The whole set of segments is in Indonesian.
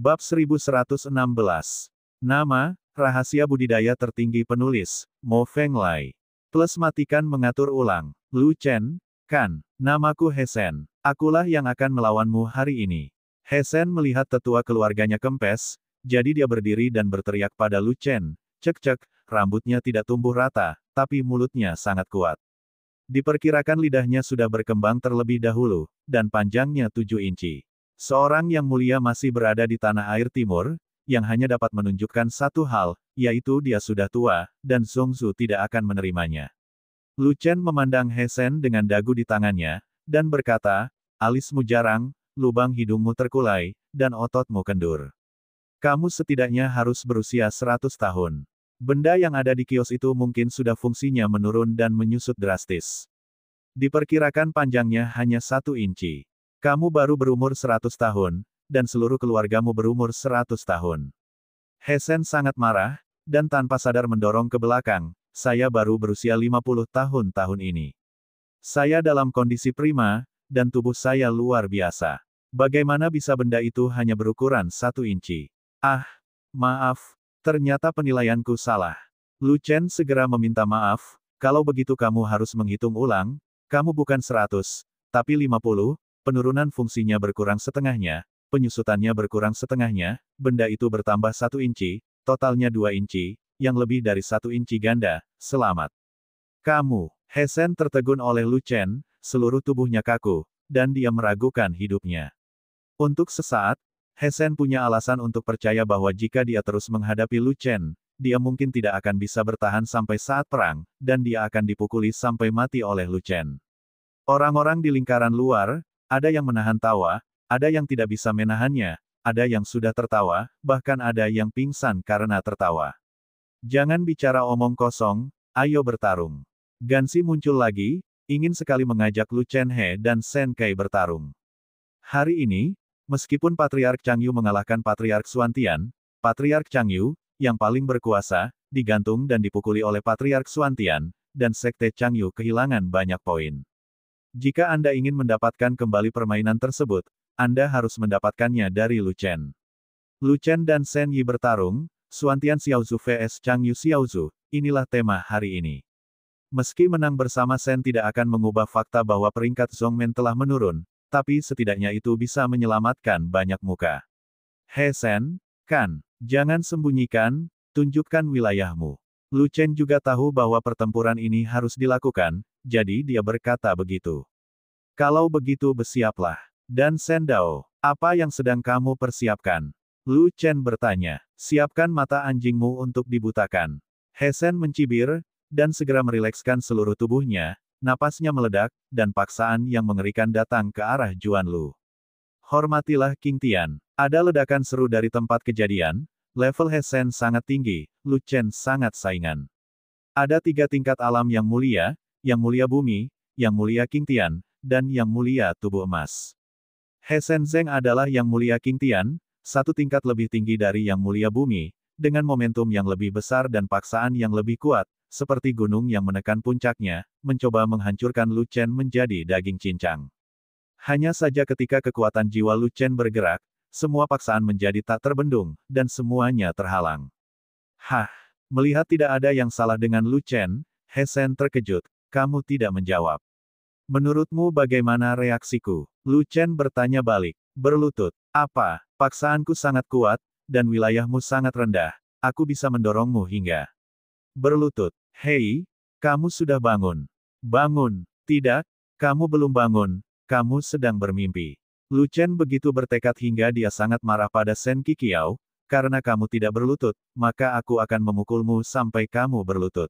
Bab 1116. Nama, Rahasia Budidaya Tertinggi Penulis, Mo Feng Lai. Plus matikan mengatur ulang. Lu Chen, Kan, namaku Hesen. Akulah yang akan melawanmu hari ini. Hesen melihat tetua keluarganya kempes, jadi dia berdiri dan berteriak pada Lu Chen. Cek-cek, rambutnya tidak tumbuh rata, tapi mulutnya sangat kuat. Diperkirakan lidahnya sudah berkembang terlebih dahulu, dan panjangnya tujuh inci. Seorang yang mulia masih berada di tanah air timur, yang hanya dapat menunjukkan satu hal, yaitu dia sudah tua, dan Zongzu tidak akan menerimanya. Lu Chen memandang Hesen dengan dagu di tangannya, dan berkata, alismu jarang, lubang hidungmu terkulai, dan ototmu kendur. Kamu setidaknya harus berusia 100 tahun. Benda yang ada di kios itu mungkin sudah fungsinya menurun dan menyusut drastis. Diperkirakan panjangnya hanya satu inci. Kamu baru berumur 100 tahun, dan seluruh keluargamu berumur 100 tahun. Hesen sangat marah, dan tanpa sadar mendorong ke belakang, saya baru berusia 50 tahun tahun ini. Saya dalam kondisi prima, dan tubuh saya luar biasa. Bagaimana bisa benda itu hanya berukuran satu inci? Ah, maaf, ternyata penilaianku salah. Lu Chen segera meminta maaf, kalau begitu kamu harus menghitung ulang, kamu bukan 100, tapi 50, penurunan fungsinya berkurang setengahnya, penyusutannya berkurang setengahnya, benda itu bertambah satu inci, totalnya dua inci, yang lebih dari satu inci ganda, selamat. Kamu, Hesen tertegun oleh Lu Chen, seluruh tubuhnya kaku, dan dia meragukan hidupnya. Untuk sesaat, Hesen punya alasan untuk percaya bahwa jika dia terus menghadapi Lu Chen, dia mungkin tidak akan bisa bertahan sampai saat perang, dan dia akan dipukuli sampai mati oleh Lu Chen. Orang-orang di lingkaran luar, ada yang menahan tawa, ada yang tidak bisa menahannya, ada yang sudah tertawa, bahkan ada yang pingsan karena tertawa. Jangan bicara omong kosong, ayo bertarung. Gansi muncul lagi, ingin sekali mengajak Lu Chen He dan Sen Kai bertarung. Hari ini, meskipun Patriark Chang mengalahkan Patriark Suantian, Patriark Chang yang paling berkuasa, digantung dan dipukuli oleh Patriark Suantian, dan Sekte Chang kehilangan banyak poin. Jika Anda ingin mendapatkan kembali permainan tersebut, Anda harus mendapatkannya dari Lu Chen. Lu Chen dan Shen Yi bertarung, Suantian Xiaozu vs Chang Yu Xiaozu, inilah tema hari ini. Meski menang bersama Shen tidak akan mengubah fakta bahwa peringkat Zongmen telah menurun, tapi setidaknya itu bisa menyelamatkan banyak muka. He Shen, Kan, jangan sembunyikan, tunjukkan wilayahmu. Lu Chen juga tahu bahwa pertempuran ini harus dilakukan, jadi dia berkata begitu. Kalau begitu bersiaplah. Dan Sendao, apa yang sedang kamu persiapkan? Lu Chen bertanya. Siapkan mata anjingmu untuk dibutakan. Hesen mencibir, dan segera merilekskan seluruh tubuhnya, napasnya meledak, dan paksaan yang mengerikan datang ke arah Juan Lu. Hormatilah King Tian. Ada ledakan seru dari tempat kejadian, level Hesen sangat tinggi, Lu Chen sangat saingan. Ada tiga tingkat alam yang mulia, yang Mulia Bumi, Yang Mulia King Tian, dan Yang Mulia Tubuh Emas. He Shen Zeng adalah Yang Mulia King Tian, satu tingkat lebih tinggi dari Yang Mulia Bumi, dengan momentum yang lebih besar dan paksaan yang lebih kuat, seperti gunung yang menekan puncaknya, mencoba menghancurkan Lu Chen menjadi daging cincang. Hanya saja ketika kekuatan jiwa Lu Chen bergerak, semua paksaan menjadi tak terbendung, dan semuanya terhalang. Hah! Melihat tidak ada yang salah dengan Lu Chen, He terkejut, kamu tidak menjawab. Menurutmu bagaimana reaksiku? Lu Chen bertanya balik. Berlutut. Apa? Paksaanku sangat kuat, dan wilayahmu sangat rendah. Aku bisa mendorongmu hingga. Berlutut. Hei, kamu sudah bangun. Bangun. Tidak, kamu belum bangun. Kamu sedang bermimpi. Lu Chen begitu bertekad hingga dia sangat marah pada Sen Kikiao, karena kamu tidak berlutut, maka aku akan memukulmu sampai kamu berlutut.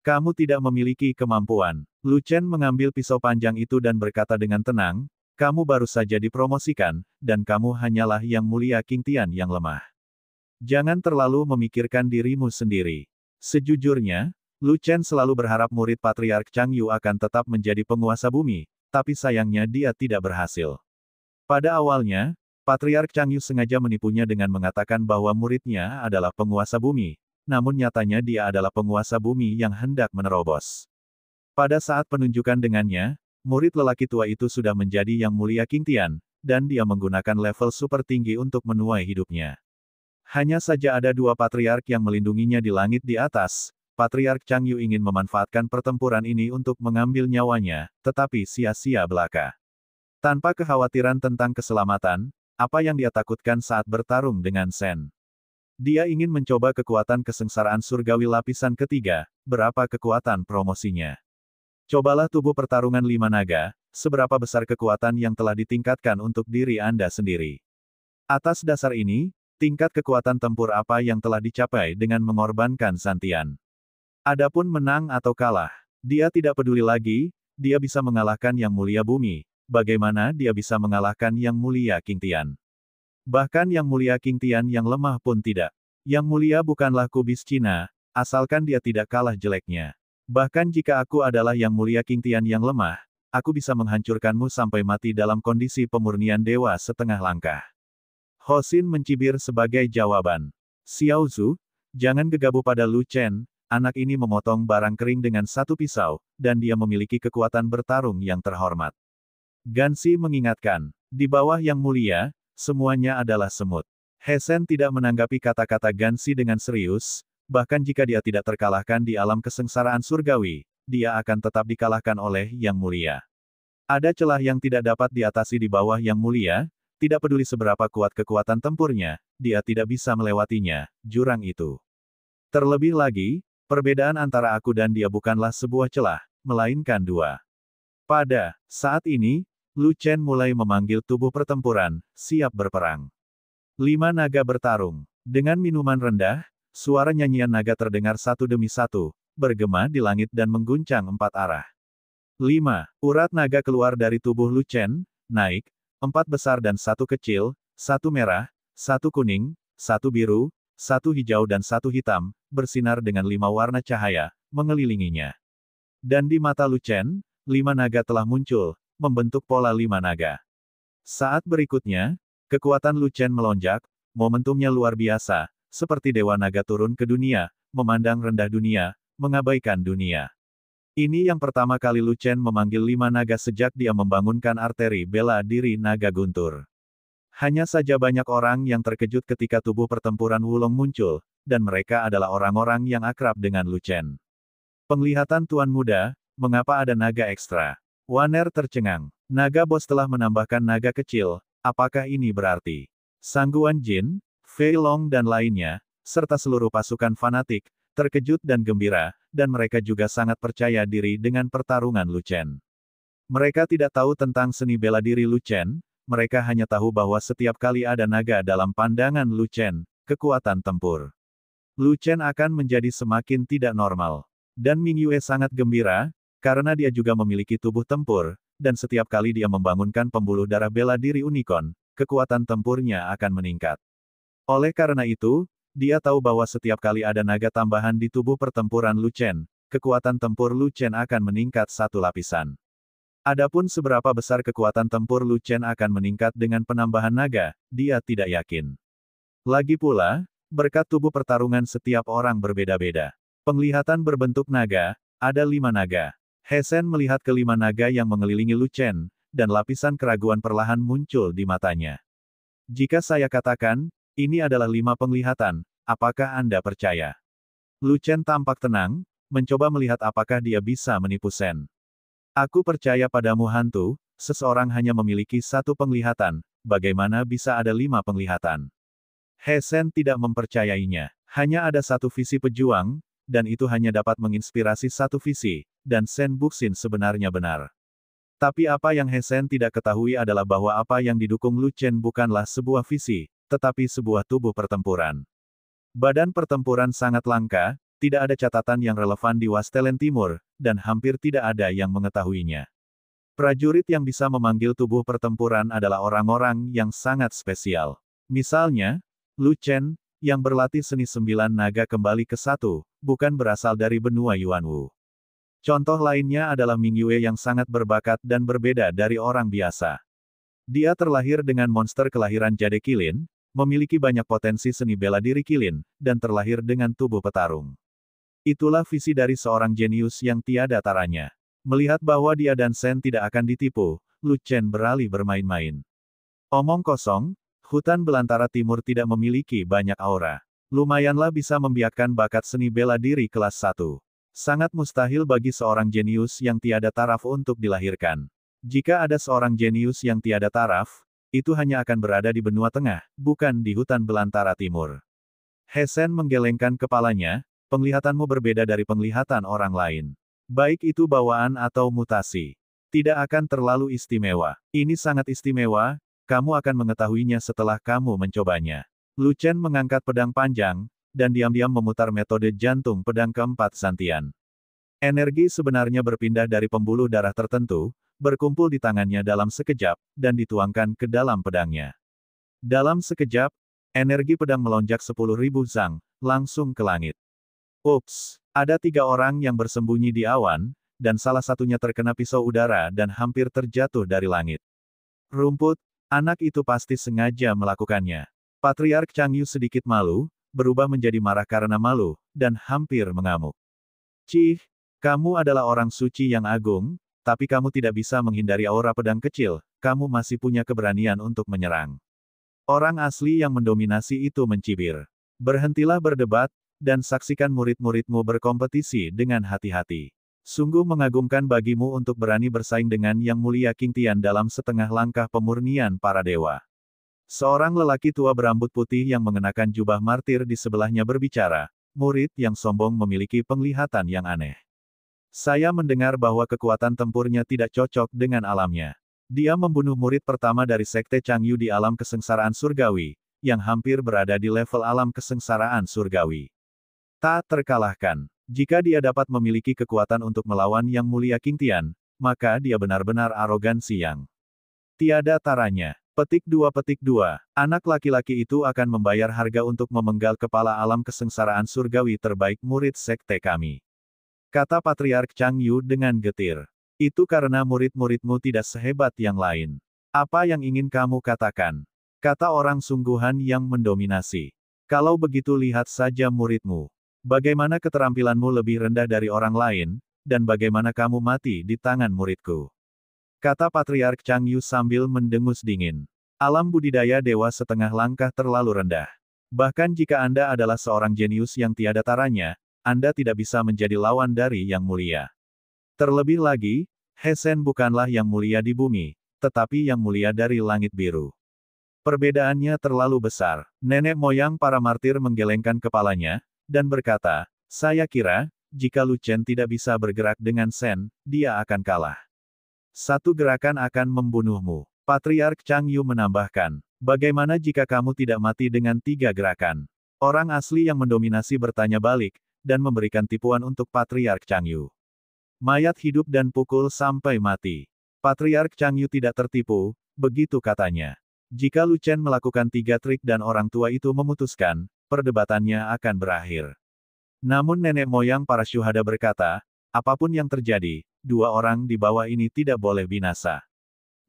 Kamu tidak memiliki kemampuan. Lu Chen mengambil pisau panjang itu dan berkata dengan tenang, kamu baru saja dipromosikan, dan kamu hanyalah yang mulia King Tian yang lemah. Jangan terlalu memikirkan dirimu sendiri. Sejujurnya, Lu Chen selalu berharap murid Patriark Chang Yu akan tetap menjadi penguasa bumi, tapi sayangnya dia tidak berhasil. Pada awalnya, Patriark Chang Yu sengaja menipunya dengan mengatakan bahwa muridnya adalah penguasa bumi, namun nyatanya dia adalah penguasa bumi yang hendak menerobos. Pada saat penunjukan dengannya, murid lelaki tua itu sudah menjadi yang mulia King Tian, dan dia menggunakan level super tinggi untuk menuai hidupnya. Hanya saja ada dua patriark yang melindunginya di langit di atas, Patriark Chang Yu ingin memanfaatkan pertempuran ini untuk mengambil nyawanya, tetapi sia-sia belaka. Tanpa kekhawatiran tentang keselamatan, apa yang dia takutkan saat bertarung dengan Sen. Dia ingin mencoba kekuatan kesengsaraan surgawi lapisan ketiga, berapa kekuatan promosinya. Cobalah tubuh pertarungan lima naga, seberapa besar kekuatan yang telah ditingkatkan untuk diri Anda sendiri. Atas dasar ini, tingkat kekuatan tempur apa yang telah dicapai dengan mengorbankan Santian. Adapun menang atau kalah, dia tidak peduli lagi, dia bisa mengalahkan Yang Mulia Bumi, bagaimana dia bisa mengalahkan Yang Mulia King Tian. Bahkan Yang Mulia King Tian yang lemah pun tidak. Yang mulia bukanlah kubis Cina, asalkan dia tidak kalah jeleknya. Bahkan jika aku adalah Yang Mulia King Tian yang lemah, aku bisa menghancurkanmu sampai mati dalam kondisi pemurnian dewa setengah langkah. Hosin mencibir sebagai jawaban. Xiao Zhu, jangan gegabah pada Lu Chen, anak ini memotong barang kering dengan satu pisau, dan dia memiliki kekuatan bertarung yang terhormat. Gansi mengingatkan, di bawah yang mulia, Semuanya adalah semut. Hesen tidak menanggapi kata-kata Gansi dengan serius, bahkan jika dia tidak terkalahkan di alam kesengsaraan surgawi, dia akan tetap dikalahkan oleh Yang Mulia. Ada celah yang tidak dapat diatasi di bawah Yang Mulia, tidak peduli seberapa kuat kekuatan tempurnya, dia tidak bisa melewatinya, jurang itu. Terlebih lagi, perbedaan antara aku dan dia bukanlah sebuah celah, melainkan dua. Pada saat ini, Lu Chen mulai memanggil tubuh pertempuran, siap berperang. Lima naga bertarung. Dengan minuman rendah, suara nyanyian naga terdengar satu demi satu, bergema di langit dan mengguncang empat arah. Lima, Urat naga keluar dari tubuh Lu Chen, naik, empat besar dan satu kecil, satu merah, satu kuning, satu biru, satu hijau dan satu hitam, bersinar dengan lima warna cahaya, mengelilinginya. Dan di mata Lu Chen, lima naga telah muncul, membentuk pola lima naga. Saat berikutnya, kekuatan Lucen melonjak, momentumnya luar biasa, seperti Dewa Naga turun ke dunia, memandang rendah dunia, mengabaikan dunia. Ini yang pertama kali Lucen memanggil lima naga sejak dia membangunkan arteri bela diri naga guntur. Hanya saja banyak orang yang terkejut ketika tubuh pertempuran Wulong muncul, dan mereka adalah orang-orang yang akrab dengan Lucen. Penglihatan Tuan Muda, mengapa ada naga ekstra? Waner tercengang. Naga bos telah menambahkan naga kecil, apakah ini berarti? Sangguan Jin, Fei Long dan lainnya, serta seluruh pasukan fanatik, terkejut dan gembira, dan mereka juga sangat percaya diri dengan pertarungan Lucen. Mereka tidak tahu tentang seni bela diri Lucen, mereka hanya tahu bahwa setiap kali ada naga dalam pandangan Lucen, kekuatan tempur. Lucen akan menjadi semakin tidak normal. Dan Ming Yue sangat gembira, karena dia juga memiliki tubuh tempur, dan setiap kali dia membangunkan pembuluh darah bela diri unicorn, kekuatan tempurnya akan meningkat. Oleh karena itu, dia tahu bahwa setiap kali ada naga tambahan di tubuh pertempuran Lucen, kekuatan tempur Lucen akan meningkat satu lapisan. Adapun seberapa besar kekuatan tempur Lucen akan meningkat dengan penambahan naga, dia tidak yakin. Lagi pula, berkat tubuh pertarungan setiap orang berbeda-beda. Penglihatan berbentuk naga, ada lima naga. Hesen melihat kelima naga yang mengelilingi Lucen, dan lapisan keraguan perlahan muncul di matanya. Jika saya katakan, ini adalah lima penglihatan, apakah Anda percaya? Lucen tampak tenang, mencoba melihat apakah dia bisa menipu Sen. Aku percaya padamu hantu, seseorang hanya memiliki satu penglihatan, bagaimana bisa ada lima penglihatan? Hesen tidak mempercayainya. Hanya ada satu visi pejuang, dan itu hanya dapat menginspirasi satu visi, dan Sen Buxin sebenarnya benar. Tapi apa yang Hesen tidak ketahui adalah bahwa apa yang didukung Lu Chen bukanlah sebuah visi, tetapi sebuah tubuh pertempuran. Badan pertempuran sangat langka, tidak ada catatan yang relevan di Wastelen Timur, dan hampir tidak ada yang mengetahuinya. Prajurit yang bisa memanggil tubuh pertempuran adalah orang-orang yang sangat spesial. Misalnya, Lu Chen, yang berlatih seni sembilan naga kembali ke satu, bukan berasal dari benua Yuanwu. Contoh lainnya adalah Ming Yue yang sangat berbakat dan berbeda dari orang biasa. Dia terlahir dengan monster kelahiran jade kilin, memiliki banyak potensi seni bela diri kilin, dan terlahir dengan tubuh petarung. Itulah visi dari seorang jenius yang tiada taranya. Melihat bahwa dia dan Sen tidak akan ditipu, Lu Chen beralih bermain-main. Omong kosong, hutan belantara timur tidak memiliki banyak aura. Lumayanlah bisa membiarkan bakat seni bela diri kelas 1. Sangat mustahil bagi seorang jenius yang tiada taraf untuk dilahirkan. Jika ada seorang jenius yang tiada taraf, itu hanya akan berada di benua tengah, bukan di hutan belantara timur. Hesen menggelengkan kepalanya, penglihatanmu berbeda dari penglihatan orang lain. Baik itu bawaan atau mutasi. Tidak akan terlalu istimewa. Ini sangat istimewa, kamu akan mengetahuinya setelah kamu mencobanya. Lu Chen mengangkat pedang panjang, dan diam-diam memutar metode jantung pedang keempat Santian. Energi sebenarnya berpindah dari pembuluh darah tertentu, berkumpul di tangannya dalam sekejap, dan dituangkan ke dalam pedangnya. Dalam sekejap, energi pedang melonjak 10.000 zang, langsung ke langit. Ups, ada tiga orang yang bersembunyi di awan, dan salah satunya terkena pisau udara dan hampir terjatuh dari langit. Rumput, anak itu pasti sengaja melakukannya. Patriark Chang Yu sedikit malu, berubah menjadi marah karena malu, dan hampir mengamuk. Cih, kamu adalah orang suci yang agung, tapi kamu tidak bisa menghindari aura pedang kecil, kamu masih punya keberanian untuk menyerang. Orang asli yang mendominasi itu mencibir. Berhentilah berdebat, dan saksikan murid-muridmu berkompetisi dengan hati-hati. Sungguh mengagumkan bagimu untuk berani bersaing dengan Yang Mulia King Tian dalam setengah langkah pemurnian para dewa. Seorang lelaki tua berambut putih yang mengenakan jubah martir di sebelahnya berbicara, murid yang sombong memiliki penglihatan yang aneh. Saya mendengar bahwa kekuatan tempurnya tidak cocok dengan alamnya. Dia membunuh murid pertama dari Sekte Changyu di alam kesengsaraan surgawi, yang hampir berada di level alam kesengsaraan surgawi. Tak terkalahkan. Jika dia dapat memiliki kekuatan untuk melawan Yang Mulia King Tian, maka dia benar-benar arogan siang. tiada taranya. Petik 2 Petik 2. Anak laki-laki itu akan membayar harga untuk memenggal kepala alam kesengsaraan surgawi terbaik murid sekte kami. Kata Patriark Chang Yu dengan getir. Itu karena murid-muridmu tidak sehebat yang lain. Apa yang ingin kamu katakan? Kata orang sungguhan yang mendominasi. Kalau begitu lihat saja muridmu. Bagaimana keterampilanmu lebih rendah dari orang lain, dan bagaimana kamu mati di tangan muridku. Kata Patriark Chang Yu sambil mendengus dingin. Alam budidaya dewa setengah langkah terlalu rendah. Bahkan jika Anda adalah seorang jenius yang tiada taranya, Anda tidak bisa menjadi lawan dari Yang Mulia. Terlebih lagi, Hesen bukanlah Yang Mulia di bumi, tetapi Yang Mulia dari Langit Biru. Perbedaannya terlalu besar. Nenek moyang para martir menggelengkan kepalanya, dan berkata, saya kira, jika Lucen tidak bisa bergerak dengan Sen, dia akan kalah. Satu gerakan akan membunuhmu. Patriark Chang Yu menambahkan, bagaimana jika kamu tidak mati dengan tiga gerakan? Orang asli yang mendominasi bertanya balik, dan memberikan tipuan untuk Patriark Chang Yu. Mayat hidup dan pukul sampai mati. Patriark Chang Yu tidak tertipu, begitu katanya. Jika Lu Chen melakukan tiga trik dan orang tua itu memutuskan, perdebatannya akan berakhir. Namun nenek moyang para syuhada berkata, Apapun yang terjadi, dua orang di bawah ini tidak boleh binasa.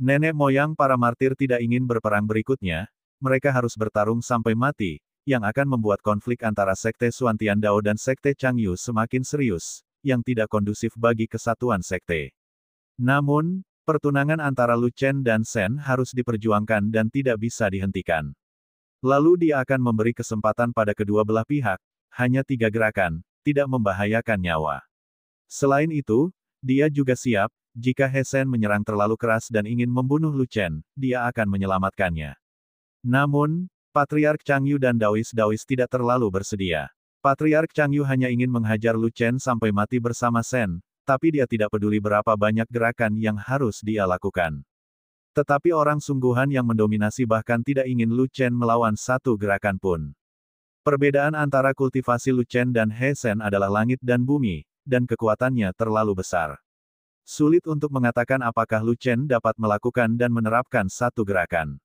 Nenek moyang para martir tidak ingin berperang berikutnya, mereka harus bertarung sampai mati, yang akan membuat konflik antara Sekte Suantian Dao dan Sekte Changyu semakin serius, yang tidak kondusif bagi kesatuan Sekte. Namun, pertunangan antara Lu Chen dan Shen harus diperjuangkan dan tidak bisa dihentikan. Lalu dia akan memberi kesempatan pada kedua belah pihak, hanya tiga gerakan, tidak membahayakan nyawa. Selain itu, dia juga siap, jika Hesen menyerang terlalu keras dan ingin membunuh Lucen, dia akan menyelamatkannya. Namun, Patriark Changyu dan Dawis Daois tidak terlalu bersedia. Patriark Changyu hanya ingin menghajar Lucen sampai mati bersama Sen, tapi dia tidak peduli berapa banyak gerakan yang harus dia lakukan. Tetapi orang sungguhan yang mendominasi bahkan tidak ingin Lucen melawan satu gerakan pun. Perbedaan antara kultivasi Lucen dan He Sen adalah langit dan bumi, dan kekuatannya terlalu besar. Sulit untuk mengatakan apakah Lu Chen dapat melakukan dan menerapkan satu gerakan.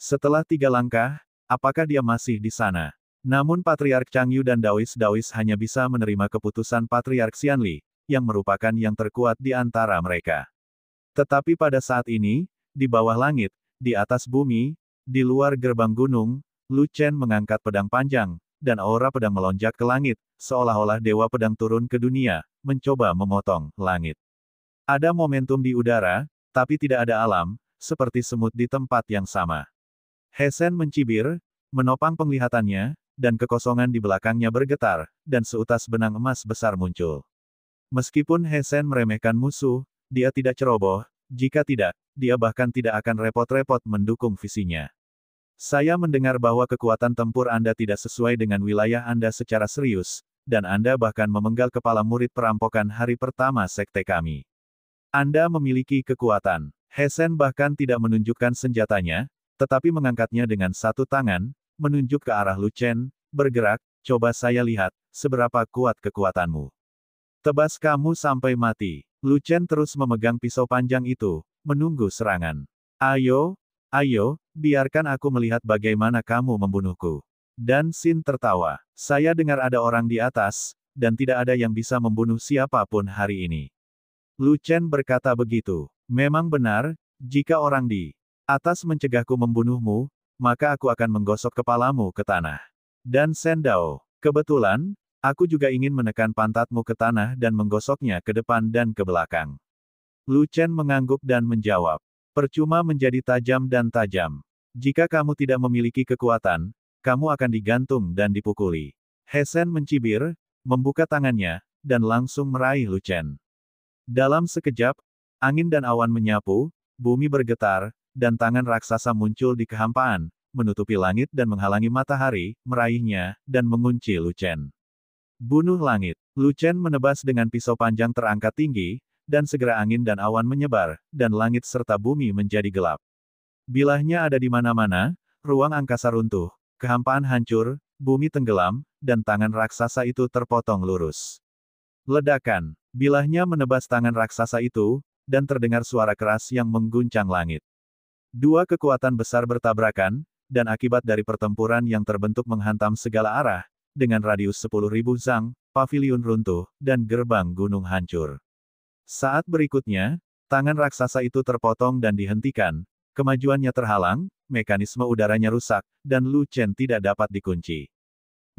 Setelah tiga langkah, apakah dia masih di sana? Namun Patriark Changyu dan Daois Daois hanya bisa menerima keputusan Patriark Xianli, yang merupakan yang terkuat di antara mereka. Tetapi pada saat ini, di bawah langit, di atas bumi, di luar gerbang gunung, Lu Chen mengangkat pedang panjang, dan aura pedang melonjak ke langit, seolah-olah dewa pedang turun ke dunia, mencoba memotong langit. Ada momentum di udara, tapi tidak ada alam, seperti semut di tempat yang sama. Hesen mencibir, menopang penglihatannya, dan kekosongan di belakangnya bergetar, dan seutas benang emas besar muncul. Meskipun Hesen meremehkan musuh, dia tidak ceroboh, jika tidak, dia bahkan tidak akan repot-repot mendukung visinya. Saya mendengar bahwa kekuatan tempur Anda tidak sesuai dengan wilayah Anda secara serius, dan Anda bahkan memenggal kepala murid perampokan hari pertama sekte kami. Anda memiliki kekuatan. Hesen bahkan tidak menunjukkan senjatanya, tetapi mengangkatnya dengan satu tangan, menunjuk ke arah Lucen, bergerak, coba saya lihat, seberapa kuat kekuatanmu. Tebas kamu sampai mati. Lucen terus memegang pisau panjang itu, menunggu serangan. Ayo, ayo, biarkan aku melihat bagaimana kamu membunuhku. Dan Sin tertawa. Saya dengar ada orang di atas, dan tidak ada yang bisa membunuh siapapun hari ini. Lu Chen berkata begitu. Memang benar, jika orang di atas mencegahku membunuhmu, maka aku akan menggosok kepalamu ke tanah. Dan Dao, kebetulan, aku juga ingin menekan pantatmu ke tanah dan menggosoknya ke depan dan ke belakang. Lu Chen mengangguk dan menjawab. Percuma menjadi tajam dan tajam. Jika kamu tidak memiliki kekuatan, kamu akan digantung dan dipukuli. Hesen mencibir, membuka tangannya, dan langsung meraih Lucen. Dalam sekejap, angin dan awan menyapu, bumi bergetar, dan tangan raksasa muncul di kehampaan, menutupi langit dan menghalangi matahari, meraihnya, dan mengunci Lucen. Bunuh langit. Lucen menebas dengan pisau panjang terangkat tinggi, dan segera angin dan awan menyebar, dan langit serta bumi menjadi gelap. Bilahnya ada di mana-mana, ruang angkasa runtuh, Kehampaan hancur, bumi tenggelam, dan tangan raksasa itu terpotong lurus. Ledakan, bilahnya menebas tangan raksasa itu, dan terdengar suara keras yang mengguncang langit. Dua kekuatan besar bertabrakan, dan akibat dari pertempuran yang terbentuk menghantam segala arah, dengan radius 10.000 zang, pavilion runtuh, dan gerbang gunung hancur. Saat berikutnya, tangan raksasa itu terpotong dan dihentikan, kemajuannya terhalang, mekanisme udaranya rusak, dan Lu Chen tidak dapat dikunci.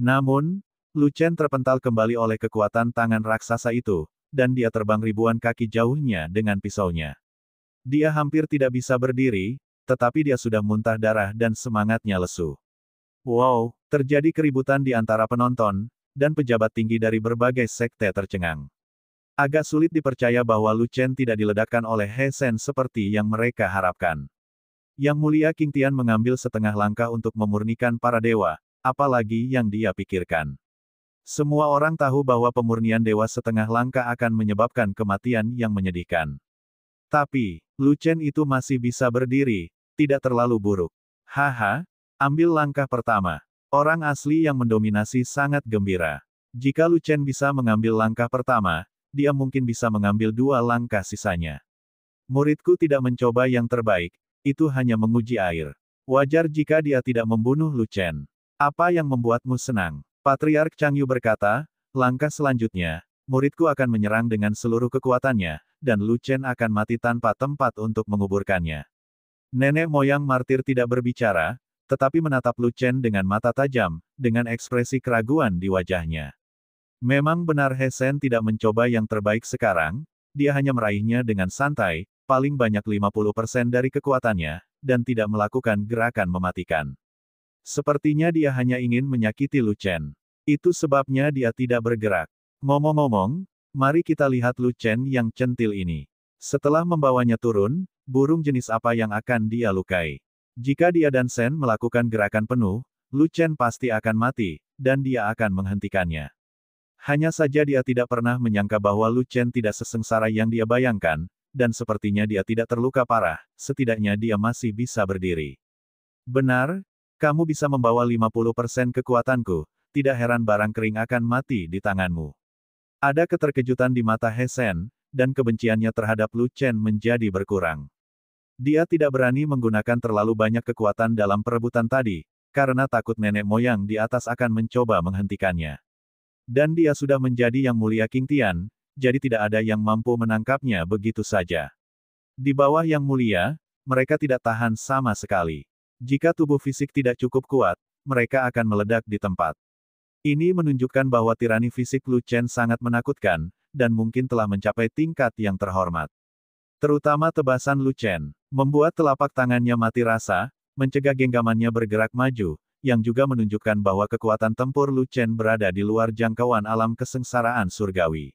Namun, Lu Chen terpental kembali oleh kekuatan tangan raksasa itu, dan dia terbang ribuan kaki jauhnya dengan pisaunya. Dia hampir tidak bisa berdiri, tetapi dia sudah muntah darah dan semangatnya lesu. Wow, terjadi keributan di antara penonton, dan pejabat tinggi dari berbagai sekte tercengang. Agak sulit dipercaya bahwa Lu Chen tidak diledakkan oleh Hesen seperti yang mereka harapkan. Yang mulia King Tian mengambil setengah langkah untuk memurnikan para dewa, apalagi yang dia pikirkan. Semua orang tahu bahwa pemurnian dewa setengah langkah akan menyebabkan kematian yang menyedihkan. Tapi, Lucen itu masih bisa berdiri, tidak terlalu buruk. Haha, ambil langkah pertama. Orang asli yang mendominasi sangat gembira. Jika Lucen bisa mengambil langkah pertama, dia mungkin bisa mengambil dua langkah sisanya. Muridku tidak mencoba yang terbaik, itu hanya menguji air. Wajar jika dia tidak membunuh Lu Chen. Apa yang membuatmu senang? Patriark Chang Yu berkata, langkah selanjutnya, muridku akan menyerang dengan seluruh kekuatannya, dan Lu Chen akan mati tanpa tempat untuk menguburkannya. Nenek moyang martir tidak berbicara, tetapi menatap Lu Chen dengan mata tajam, dengan ekspresi keraguan di wajahnya. Memang benar Hesen tidak mencoba yang terbaik sekarang, dia hanya meraihnya dengan santai, paling banyak 50% dari kekuatannya, dan tidak melakukan gerakan mematikan. Sepertinya dia hanya ingin menyakiti Lu Chen. Itu sebabnya dia tidak bergerak. Ngomong-ngomong, mari kita lihat Lu Chen yang centil ini. Setelah membawanya turun, burung jenis apa yang akan dia lukai? Jika dia dan Sen melakukan gerakan penuh, Lu Chen pasti akan mati, dan dia akan menghentikannya. Hanya saja dia tidak pernah menyangka bahwa Lu Chen tidak sesengsara yang dia bayangkan, dan sepertinya dia tidak terluka parah, setidaknya dia masih bisa berdiri. Benar, kamu bisa membawa 50% kekuatanku, tidak heran barang kering akan mati di tanganmu. Ada keterkejutan di mata Hesen, dan kebenciannya terhadap Lu Chen menjadi berkurang. Dia tidak berani menggunakan terlalu banyak kekuatan dalam perebutan tadi, karena takut nenek moyang di atas akan mencoba menghentikannya. Dan dia sudah menjadi yang mulia King Tian, jadi tidak ada yang mampu menangkapnya begitu saja. Di bawah yang mulia, mereka tidak tahan sama sekali. Jika tubuh fisik tidak cukup kuat, mereka akan meledak di tempat. Ini menunjukkan bahwa tirani fisik Lu Chen sangat menakutkan, dan mungkin telah mencapai tingkat yang terhormat. Terutama tebasan Lu Chen, membuat telapak tangannya mati rasa, mencegah genggamannya bergerak maju, yang juga menunjukkan bahwa kekuatan tempur Lu Chen berada di luar jangkauan alam kesengsaraan surgawi.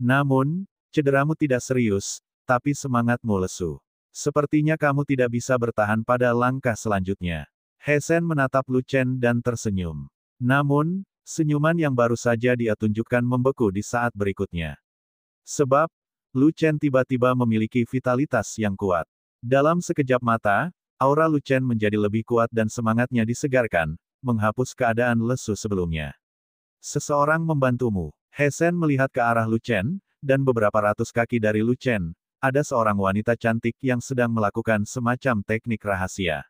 Namun, cederamu tidak serius, tapi semangatmu lesu. Sepertinya kamu tidak bisa bertahan pada langkah selanjutnya. Hesen menatap Lucen dan tersenyum. Namun, senyuman yang baru saja dia tunjukkan membeku di saat berikutnya. Sebab, Lucen tiba-tiba memiliki vitalitas yang kuat. Dalam sekejap mata, aura Lucen menjadi lebih kuat dan semangatnya disegarkan, menghapus keadaan lesu sebelumnya. Seseorang membantumu. Hesen melihat ke arah Lucen, dan beberapa ratus kaki dari Lucen, ada seorang wanita cantik yang sedang melakukan semacam teknik rahasia.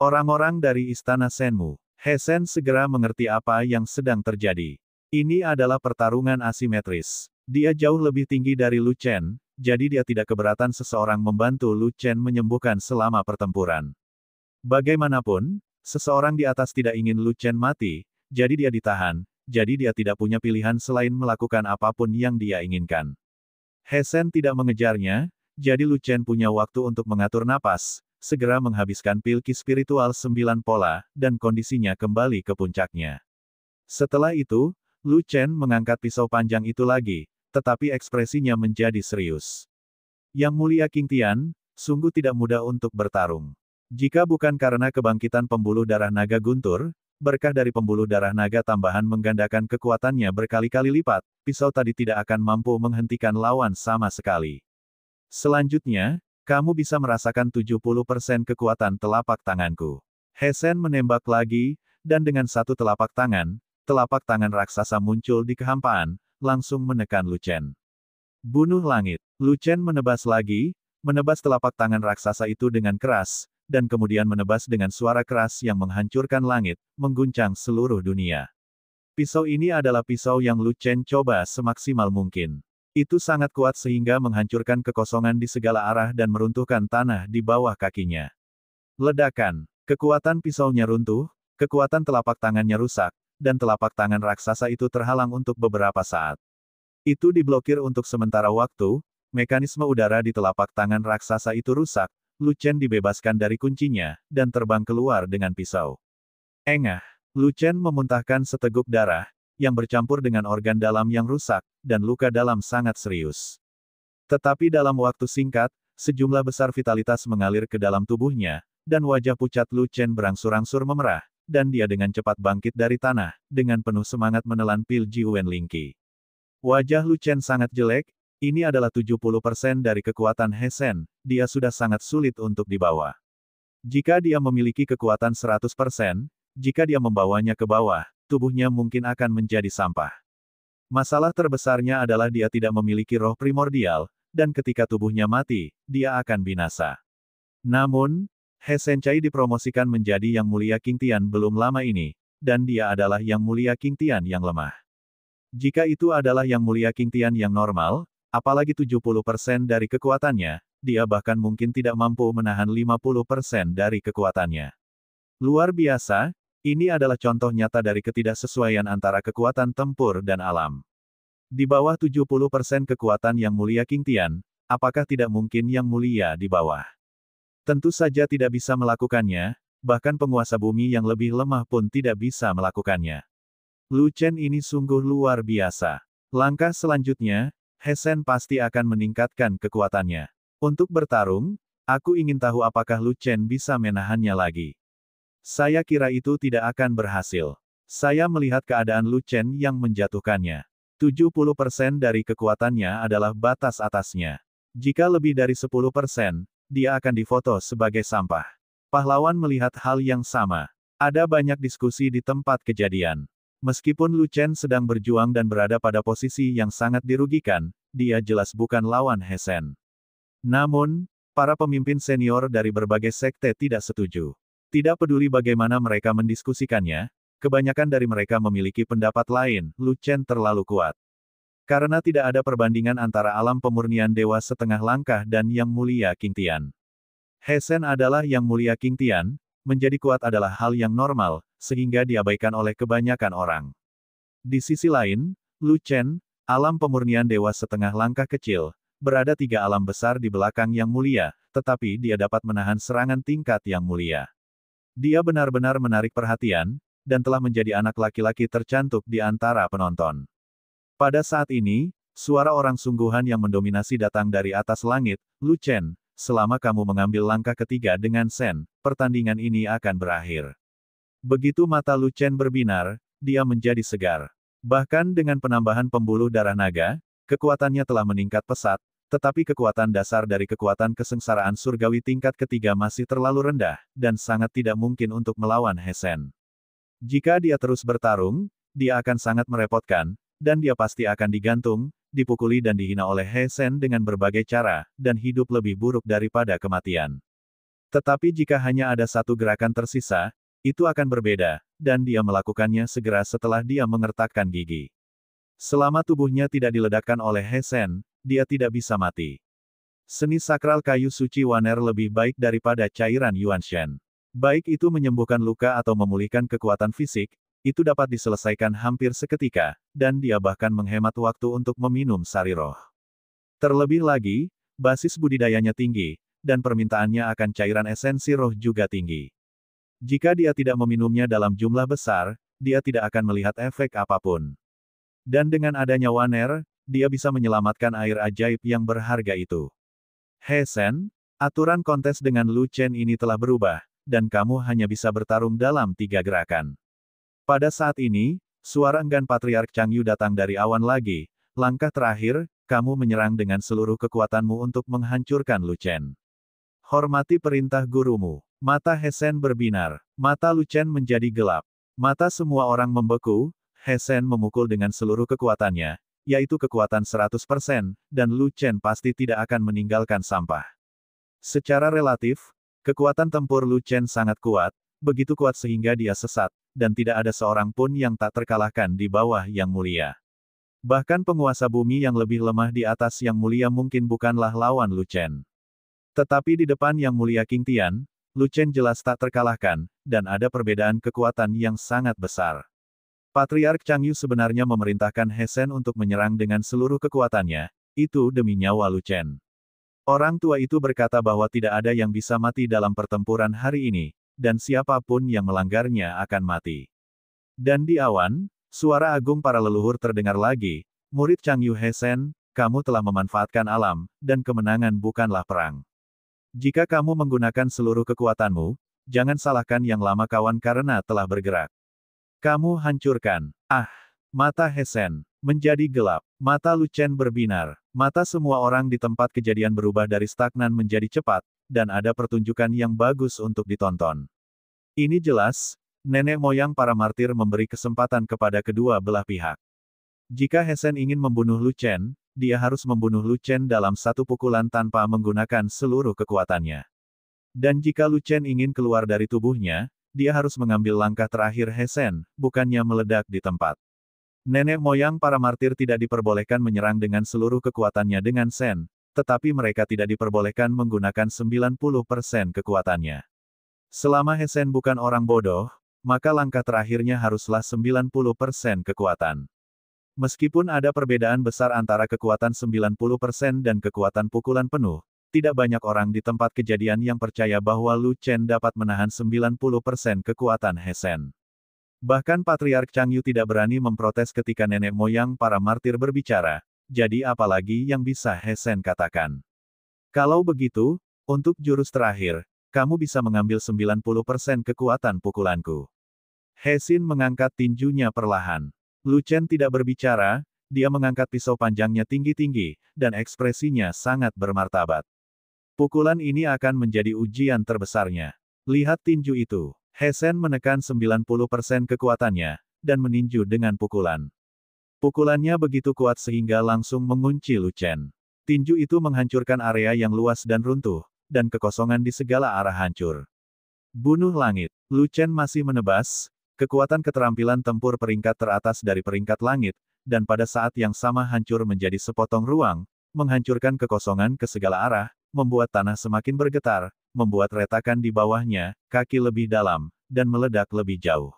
Orang-orang dari Istana Senmu, Hesen segera mengerti apa yang sedang terjadi. Ini adalah pertarungan asimetris. Dia jauh lebih tinggi dari Lucen, jadi dia tidak keberatan seseorang membantu Lucen menyembuhkan selama pertempuran. Bagaimanapun, seseorang di atas tidak ingin Lucen mati, jadi dia ditahan, jadi dia tidak punya pilihan selain melakukan apapun yang dia inginkan. Hesen tidak mengejarnya, jadi Lu Chen punya waktu untuk mengatur napas, segera menghabiskan pilki spiritual sembilan pola, dan kondisinya kembali ke puncaknya. Setelah itu, Lu Chen mengangkat pisau panjang itu lagi, tetapi ekspresinya menjadi serius. Yang mulia King Tian, sungguh tidak mudah untuk bertarung. Jika bukan karena kebangkitan pembuluh darah naga guntur, berkah dari pembuluh darah naga tambahan menggandakan kekuatannya berkali-kali lipat, pisau tadi tidak akan mampu menghentikan lawan sama sekali. Selanjutnya, kamu bisa merasakan 70% kekuatan telapak tanganku. Hesen menembak lagi, dan dengan satu telapak tangan, telapak tangan raksasa muncul di kehampaan, langsung menekan Lucen. Bunuh langit. Lucen menebas lagi, menebas telapak tangan raksasa itu dengan keras, dan kemudian menebas dengan suara keras yang menghancurkan langit, mengguncang seluruh dunia. Pisau ini adalah pisau yang Lu Chen coba semaksimal mungkin. Itu sangat kuat sehingga menghancurkan kekosongan di segala arah dan meruntuhkan tanah di bawah kakinya. Ledakan, kekuatan pisaunya runtuh, kekuatan telapak tangannya rusak, dan telapak tangan raksasa itu terhalang untuk beberapa saat. Itu diblokir untuk sementara waktu, mekanisme udara di telapak tangan raksasa itu rusak, Lu Chen dibebaskan dari kuncinya, dan terbang keluar dengan pisau. Engah, Lu Chen memuntahkan seteguk darah, yang bercampur dengan organ dalam yang rusak, dan luka dalam sangat serius. Tetapi dalam waktu singkat, sejumlah besar vitalitas mengalir ke dalam tubuhnya, dan wajah pucat Lu Chen berangsur-angsur memerah, dan dia dengan cepat bangkit dari tanah, dengan penuh semangat menelan pil Jiwen Lingqi. Wajah Lu Chen sangat jelek, ini adalah 70% dari kekuatan Hesen, dia sudah sangat sulit untuk dibawa. Jika dia memiliki kekuatan 100%, jika dia membawanya ke bawah, tubuhnya mungkin akan menjadi sampah. Masalah terbesarnya adalah dia tidak memiliki roh primordial, dan ketika tubuhnya mati, dia akan binasa. Namun, He Sencai dipromosikan menjadi Yang Mulia King Tian belum lama ini, dan dia adalah Yang Mulia King Tian yang lemah. Jika itu adalah Yang Mulia King Tian yang normal, apalagi 70% dari kekuatannya, dia bahkan mungkin tidak mampu menahan 50% dari kekuatannya. Luar biasa, ini adalah contoh nyata dari ketidaksesuaian antara kekuatan tempur dan alam. Di bawah 70% kekuatan yang mulia King Tian, apakah tidak mungkin yang mulia di bawah? Tentu saja tidak bisa melakukannya, bahkan penguasa bumi yang lebih lemah pun tidak bisa melakukannya. Lu Chen ini sungguh luar biasa. Langkah selanjutnya, Hessen pasti akan meningkatkan kekuatannya. Untuk bertarung, aku ingin tahu apakah Lu Chen bisa menahannya lagi. Saya kira itu tidak akan berhasil. Saya melihat keadaan Lu Chen yang menjatuhkannya. 70% dari kekuatannya adalah batas atasnya. Jika lebih dari 10%, dia akan difoto sebagai sampah. Pahlawan melihat hal yang sama. Ada banyak diskusi di tempat kejadian. Meskipun Lu Chen sedang berjuang dan berada pada posisi yang sangat dirugikan, dia jelas bukan lawan Hesen. Namun, para pemimpin senior dari berbagai sekte tidak setuju. Tidak peduli bagaimana mereka mendiskusikannya, kebanyakan dari mereka memiliki pendapat lain, Lu Chen terlalu kuat. Karena tidak ada perbandingan antara alam pemurnian Dewa Setengah Langkah dan Yang Mulia King Tian. Hesen adalah Yang Mulia King Tian, menjadi kuat adalah hal yang normal, sehingga diabaikan oleh kebanyakan orang. Di sisi lain, Lu Chen, alam pemurnian dewa setengah langkah kecil, berada tiga alam besar di belakang yang mulia, tetapi dia dapat menahan serangan tingkat yang mulia. Dia benar-benar menarik perhatian, dan telah menjadi anak laki-laki tercantik di antara penonton. Pada saat ini, suara orang sungguhan yang mendominasi datang dari atas langit, Lu Chen, selama kamu mengambil langkah ketiga dengan Sen, pertandingan ini akan berakhir. Begitu mata Lucen berbinar, dia menjadi segar. Bahkan dengan penambahan pembuluh darah naga, kekuatannya telah meningkat pesat, tetapi kekuatan dasar dari kekuatan kesengsaraan surgawi tingkat ketiga masih terlalu rendah, dan sangat tidak mungkin untuk melawan Hesen. Jika dia terus bertarung, dia akan sangat merepotkan, dan dia pasti akan digantung, dipukuli dan dihina oleh Hesen dengan berbagai cara, dan hidup lebih buruk daripada kematian. Tetapi jika hanya ada satu gerakan tersisa, itu akan berbeda, dan dia melakukannya segera setelah dia mengertakkan gigi. Selama tubuhnya tidak diledakkan oleh Hesen, dia tidak bisa mati. Seni sakral kayu suci Waner lebih baik daripada cairan Yuan Shen. Baik itu menyembuhkan luka atau memulihkan kekuatan fisik, itu dapat diselesaikan hampir seketika, dan dia bahkan menghemat waktu untuk meminum sari roh. Terlebih lagi, basis budidayanya tinggi, dan permintaannya akan cairan esensi roh juga tinggi. Jika dia tidak meminumnya dalam jumlah besar, dia tidak akan melihat efek apapun. Dan dengan adanya waner, dia bisa menyelamatkan air ajaib yang berharga itu. He Sen, aturan kontes dengan Lu Chen ini telah berubah, dan kamu hanya bisa bertarung dalam tiga gerakan. Pada saat ini, suara enggan Patriark Chang Yu datang dari awan lagi, langkah terakhir, kamu menyerang dengan seluruh kekuatanmu untuk menghancurkan Lu Chen. Hormati perintah gurumu. Mata Hesen berbinar. Mata Lucen menjadi gelap. Mata semua orang membeku, Hesen memukul dengan seluruh kekuatannya, yaitu kekuatan 100%, dan Lucen pasti tidak akan meninggalkan sampah. Secara relatif, kekuatan tempur Lucen sangat kuat, begitu kuat sehingga dia sesat, dan tidak ada seorang pun yang tak terkalahkan di bawah Yang Mulia. Bahkan penguasa bumi yang lebih lemah di atas Yang Mulia mungkin bukanlah lawan Lucen. Tetapi di depan Yang Mulia King Tian, Luchen jelas tak terkalahkan, dan ada perbedaan kekuatan yang sangat besar. Patriark Changyu sebenarnya memerintahkan Hesen untuk menyerang dengan seluruh kekuatannya, itu demi nyawa Lucen. Orang tua itu berkata bahwa tidak ada yang bisa mati dalam pertempuran hari ini, dan siapapun yang melanggarnya akan mati. Dan di awan, suara agung para leluhur terdengar lagi, murid Changyu Hesen, kamu telah memanfaatkan alam, dan kemenangan bukanlah perang. Jika kamu menggunakan seluruh kekuatanmu, jangan salahkan yang lama kawan karena telah bergerak. Kamu hancurkan. Ah! Mata Hesen. Menjadi gelap. Mata Lucen berbinar. Mata semua orang di tempat kejadian berubah dari stagnan menjadi cepat, dan ada pertunjukan yang bagus untuk ditonton. Ini jelas, nenek moyang para martir memberi kesempatan kepada kedua belah pihak. Jika Hesen ingin membunuh Lucen, dia harus membunuh Lu Chen dalam satu pukulan tanpa menggunakan seluruh kekuatannya. Dan jika Lu Chen ingin keluar dari tubuhnya, dia harus mengambil langkah terakhir Hesen, bukannya meledak di tempat. Nenek moyang para martir tidak diperbolehkan menyerang dengan seluruh kekuatannya dengan Sen, tetapi mereka tidak diperbolehkan menggunakan 90% kekuatannya. Selama Hesen bukan orang bodoh, maka langkah terakhirnya haruslah 90% kekuatan. Meskipun ada perbedaan besar antara kekuatan 90% dan kekuatan pukulan penuh, tidak banyak orang di tempat kejadian yang percaya bahwa Lu Chen dapat menahan 90% kekuatan Hesen. Bahkan Patriark Chang Yu tidak berani memprotes ketika nenek moyang para martir berbicara, jadi apalagi yang bisa Hesen katakan. Kalau begitu, untuk jurus terakhir, kamu bisa mengambil 90% kekuatan pukulanku. Hesin mengangkat tinjunya perlahan. Lu Chen tidak berbicara, dia mengangkat pisau panjangnya tinggi-tinggi, dan ekspresinya sangat bermartabat. Pukulan ini akan menjadi ujian terbesarnya. Lihat tinju itu. Hesen menekan 90% kekuatannya, dan meninju dengan pukulan. Pukulannya begitu kuat sehingga langsung mengunci Lu Chen. Tinju itu menghancurkan area yang luas dan runtuh, dan kekosongan di segala arah hancur. Bunuh langit. Lu Chen masih menebas, Kekuatan keterampilan tempur peringkat teratas dari peringkat langit, dan pada saat yang sama hancur menjadi sepotong ruang, menghancurkan kekosongan ke segala arah, membuat tanah semakin bergetar, membuat retakan di bawahnya, kaki lebih dalam, dan meledak lebih jauh.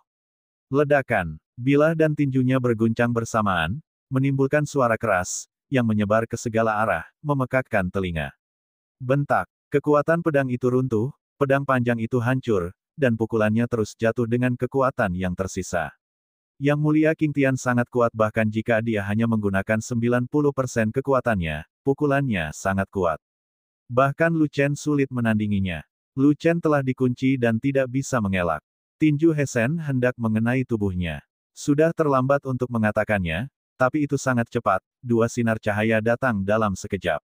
Ledakan, bilah dan tinjunya berguncang bersamaan, menimbulkan suara keras, yang menyebar ke segala arah, memekakkan telinga. Bentak, kekuatan pedang itu runtuh, pedang panjang itu hancur, dan pukulannya terus jatuh dengan kekuatan yang tersisa. Yang mulia King Tian sangat kuat bahkan jika dia hanya menggunakan 90% kekuatannya, pukulannya sangat kuat. Bahkan Lu Chen sulit menandinginya. Lu Chen telah dikunci dan tidak bisa mengelak. Tinju Hesen hendak mengenai tubuhnya. Sudah terlambat untuk mengatakannya, tapi itu sangat cepat, dua sinar cahaya datang dalam sekejap.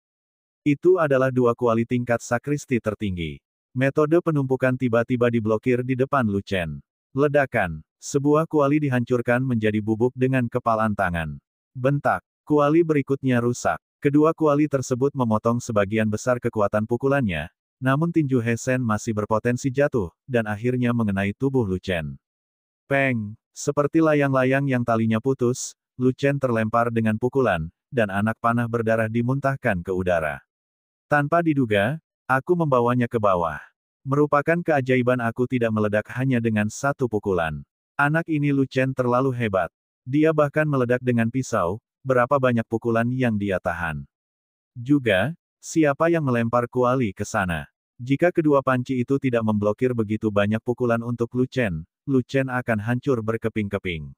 Itu adalah dua kuali tingkat sakristi tertinggi. Metode penumpukan tiba-tiba diblokir di depan Lucen. Ledakan. Sebuah kuali dihancurkan menjadi bubuk dengan kepalan tangan. Bentak. Kuali berikutnya rusak. Kedua kuali tersebut memotong sebagian besar kekuatan pukulannya, namun tinju Hesen masih berpotensi jatuh, dan akhirnya mengenai tubuh Lucen. Peng! Seperti layang-layang yang talinya putus, Lucen terlempar dengan pukulan, dan anak panah berdarah dimuntahkan ke udara. Tanpa diduga, aku membawanya ke bawah. Merupakan keajaiban aku tidak meledak hanya dengan satu pukulan. Anak ini Lucen terlalu hebat. Dia bahkan meledak dengan pisau, berapa banyak pukulan yang dia tahan. Juga, siapa yang melempar kuali ke sana? Jika kedua panci itu tidak memblokir begitu banyak pukulan untuk Lucen, Lucen akan hancur berkeping-keping.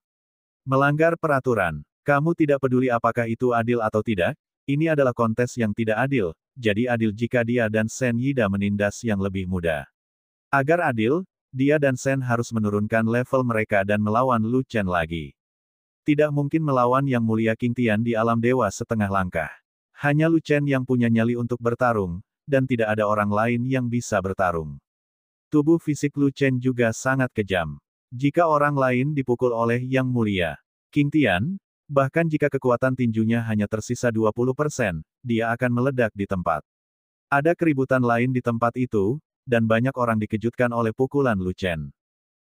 Melanggar peraturan, kamu tidak peduli apakah itu adil atau tidak, ini adalah kontes yang tidak adil, jadi adil jika dia dan Sen Yida menindas yang lebih muda. Agar adil, dia dan Sen harus menurunkan level mereka dan melawan Lu Chen lagi. Tidak mungkin melawan Yang Mulia King Tian di alam dewa setengah langkah. Hanya Lu Chen yang punya nyali untuk bertarung, dan tidak ada orang lain yang bisa bertarung. Tubuh fisik Lu Chen juga sangat kejam. Jika orang lain dipukul oleh Yang Mulia King Tian, bahkan jika kekuatan tinjunya hanya tersisa 20%, dia akan meledak di tempat. Ada keributan lain di tempat itu, dan banyak orang dikejutkan oleh pukulan Lu Chen.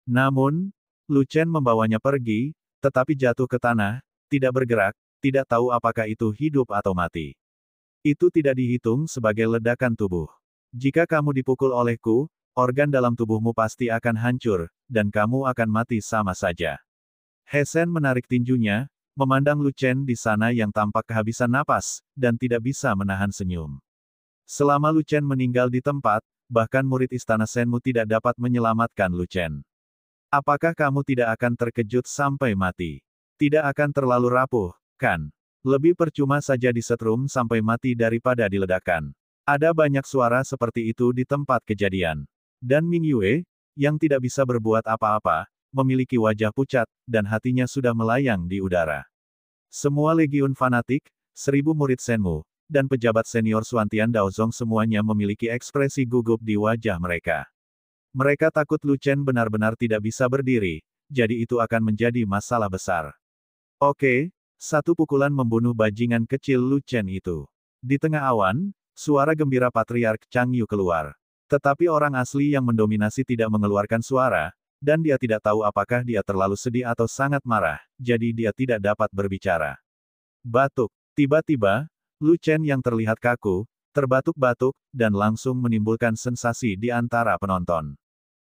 Namun, Lu Chen membawanya pergi, tetapi jatuh ke tanah, tidak bergerak, tidak tahu apakah itu hidup atau mati. Itu tidak dihitung sebagai ledakan tubuh. Jika kamu dipukul olehku, organ dalam tubuhmu pasti akan hancur, dan kamu akan mati sama saja. Hesen menarik tinjunya, memandang Lu Chen di sana yang tampak kehabisan napas, dan tidak bisa menahan senyum. Selama Lu Chen meninggal di tempat, bahkan murid istana Senmu tidak dapat menyelamatkan Lu Chen. Apakah kamu tidak akan terkejut sampai mati? Tidak akan terlalu rapuh, kan? Lebih percuma saja disetrum sampai mati daripada diledakkan. Ada banyak suara seperti itu di tempat kejadian. Dan Ming Yue, yang tidak bisa berbuat apa-apa, memiliki wajah pucat, dan hatinya sudah melayang di udara. Semua legiun fanatik, seribu murid Senmu, dan pejabat senior Suantian Daozong semuanya memiliki ekspresi gugup di wajah mereka. Mereka takut Lu Chen benar-benar tidak bisa berdiri, jadi itu akan menjadi masalah besar. Oke, satu pukulan membunuh bajingan kecil Lu Chen itu. Di tengah awan, suara gembira Patriark Chang Yu keluar. Tetapi orang asli yang mendominasi tidak mengeluarkan suara, dan dia tidak tahu apakah dia terlalu sedih atau sangat marah, jadi dia tidak dapat berbicara. Batuk. Tiba-tiba, Lu Chen yang terlihat kaku, terbatuk-batuk, dan langsung menimbulkan sensasi di antara penonton.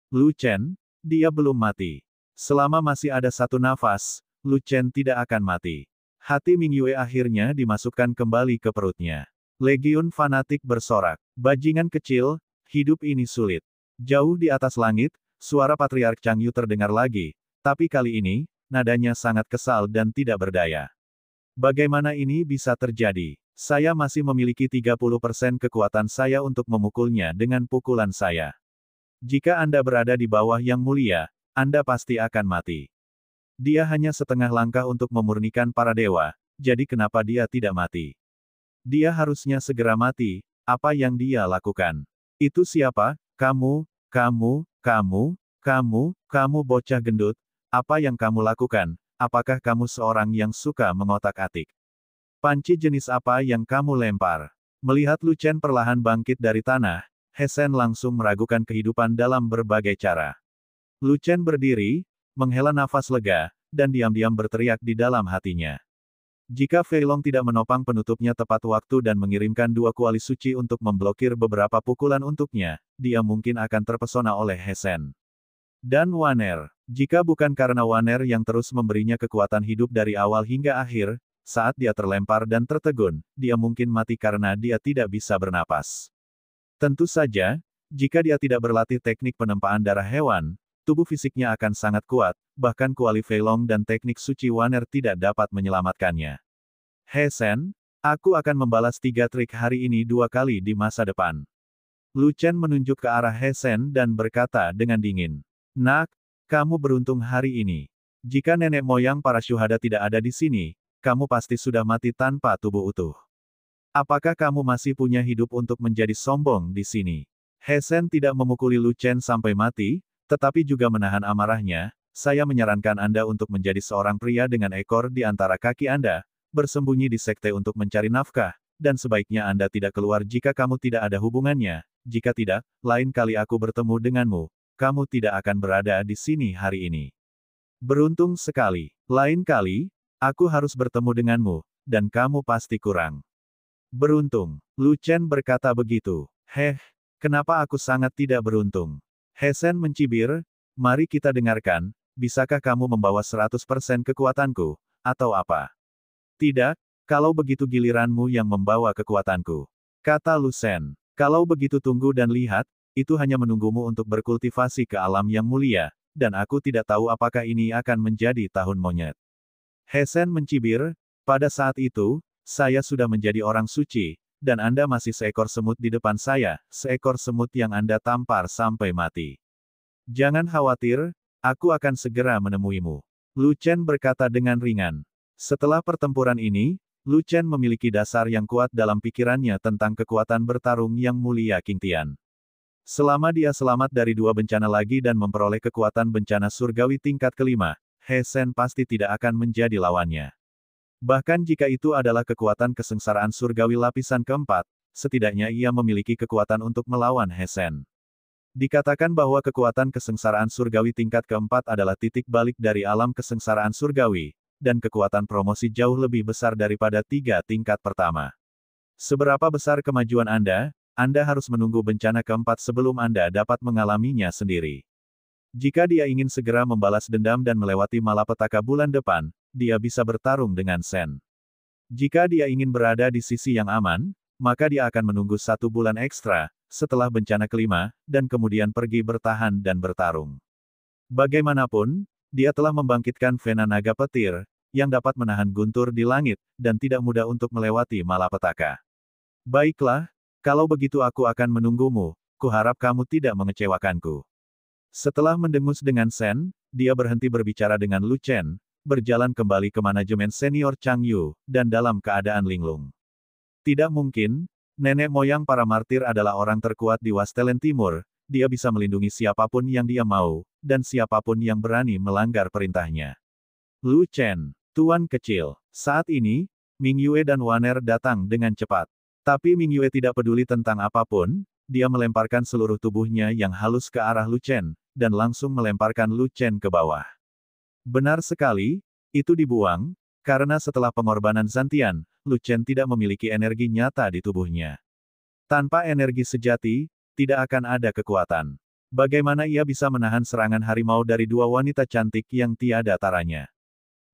Lu Chen, dia belum mati. Selama masih ada satu nafas, Lu Chen tidak akan mati. Hati Ming Yue akhirnya dimasukkan kembali ke perutnya. Legion fanatik bersorak. Bajingan kecil, hidup ini sulit. Jauh di atas langit, Suara Patriark Chang Yu terdengar lagi, tapi kali ini, nadanya sangat kesal dan tidak berdaya. Bagaimana ini bisa terjadi? Saya masih memiliki 30% kekuatan saya untuk memukulnya dengan pukulan saya. Jika Anda berada di bawah yang mulia, Anda pasti akan mati. Dia hanya setengah langkah untuk memurnikan para dewa, jadi kenapa dia tidak mati? Dia harusnya segera mati, apa yang dia lakukan. Itu siapa, kamu, kamu, kamu, kamu, kamu bocah gendut, apa yang kamu lakukan? Apakah kamu seorang yang suka mengotak-atik? Panci jenis apa yang kamu lempar? Melihat Lucen perlahan bangkit dari tanah, Hesen langsung meragukan kehidupan dalam berbagai cara. Lucen berdiri, menghela nafas lega, dan diam-diam berteriak di dalam hatinya. Jika Feilong tidak menopang penutupnya tepat waktu dan mengirimkan dua kuali suci untuk memblokir beberapa pukulan untuknya, dia mungkin akan terpesona oleh Hesen. Dan Waner. Jika bukan karena Waner yang terus memberinya kekuatan hidup dari awal hingga akhir, saat dia terlempar dan tertegun, dia mungkin mati karena dia tidak bisa bernapas. Tentu saja, jika dia tidak berlatih teknik penempaan darah hewan, tubuh fisiknya akan sangat kuat, bahkan kuali Feilong dan teknik suci Waner tidak dapat menyelamatkannya. He Sen, aku akan membalas tiga trik hari ini dua kali di masa depan. Lu Chen menunjuk ke arah He Sen dan berkata dengan dingin. Nak, kamu beruntung hari ini. Jika nenek moyang para syuhada tidak ada di sini, kamu pasti sudah mati tanpa tubuh utuh. Apakah kamu masih punya hidup untuk menjadi sombong di sini? Hesen tidak memukuli Lu Chen sampai mati, tetapi juga menahan amarahnya, saya menyarankan Anda untuk menjadi seorang pria dengan ekor di antara kaki Anda, bersembunyi di sekte untuk mencari nafkah, dan sebaiknya Anda tidak keluar jika kamu tidak ada hubungannya. Jika tidak, lain kali aku bertemu denganmu, kamu tidak akan berada di sini hari ini. Beruntung sekali, lain kali, aku harus bertemu denganmu, dan kamu pasti kurang. Beruntung, Lu Chen berkata begitu. Heh, kenapa aku sangat tidak beruntung? Hesen mencibir, mari kita dengarkan, bisakah kamu membawa 100% kekuatanku, atau apa? Tidak, kalau begitu giliranmu yang membawa kekuatanku. Kata Lusen. kalau begitu tunggu dan lihat, itu hanya menunggumu untuk berkultivasi ke alam yang mulia, dan aku tidak tahu apakah ini akan menjadi tahun monyet. Hesen mencibir, pada saat itu, saya sudah menjadi orang suci, dan Anda masih seekor semut di depan saya, seekor semut yang Anda tampar sampai mati. Jangan khawatir, aku akan segera menemuimu. Lu Chen berkata dengan ringan. Setelah pertempuran ini, Lu Chen memiliki dasar yang kuat dalam pikirannya tentang kekuatan bertarung yang mulia King Tian. Selama dia selamat dari dua bencana lagi dan memperoleh kekuatan bencana surgawi tingkat kelima, He Shen pasti tidak akan menjadi lawannya. Bahkan jika itu adalah kekuatan kesengsaraan surgawi lapisan keempat, setidaknya ia memiliki kekuatan untuk melawan Hesen. Dikatakan bahwa kekuatan kesengsaraan surgawi tingkat keempat adalah titik balik dari alam kesengsaraan surgawi, dan kekuatan promosi jauh lebih besar daripada tiga tingkat pertama. Seberapa besar kemajuan Anda? Anda harus menunggu bencana keempat sebelum Anda dapat mengalaminya sendiri. Jika dia ingin segera membalas dendam dan melewati malapetaka bulan depan, dia bisa bertarung dengan Sen. Jika dia ingin berada di sisi yang aman, maka dia akan menunggu satu bulan ekstra, setelah bencana kelima, dan kemudian pergi bertahan dan bertarung. Bagaimanapun, dia telah membangkitkan Vena Naga Petir, yang dapat menahan guntur di langit, dan tidak mudah untuk melewati malapetaka. Baiklah, kalau begitu aku akan menunggumu, kuharap kamu tidak mengecewakanku. Setelah mendengus dengan Sen, dia berhenti berbicara dengan Lu Chen, berjalan kembali ke manajemen senior Chang Yu, dan dalam keadaan linglung. Tidak mungkin, nenek moyang para martir adalah orang terkuat di Wastelen Timur, dia bisa melindungi siapapun yang dia mau, dan siapapun yang berani melanggar perintahnya. Lu Chen, Tuan kecil, saat ini, Ming Yue dan Waner datang dengan cepat. Tapi Ming Yue tidak peduli tentang apapun, dia melemparkan seluruh tubuhnya yang halus ke arah Lu Chen, dan langsung melemparkan Lu Chen ke bawah. Benar sekali, itu dibuang, karena setelah pengorbanan Zantian, Luchen tidak memiliki energi nyata di tubuhnya. Tanpa energi sejati, tidak akan ada kekuatan. Bagaimana ia bisa menahan serangan harimau dari dua wanita cantik yang tiada taranya?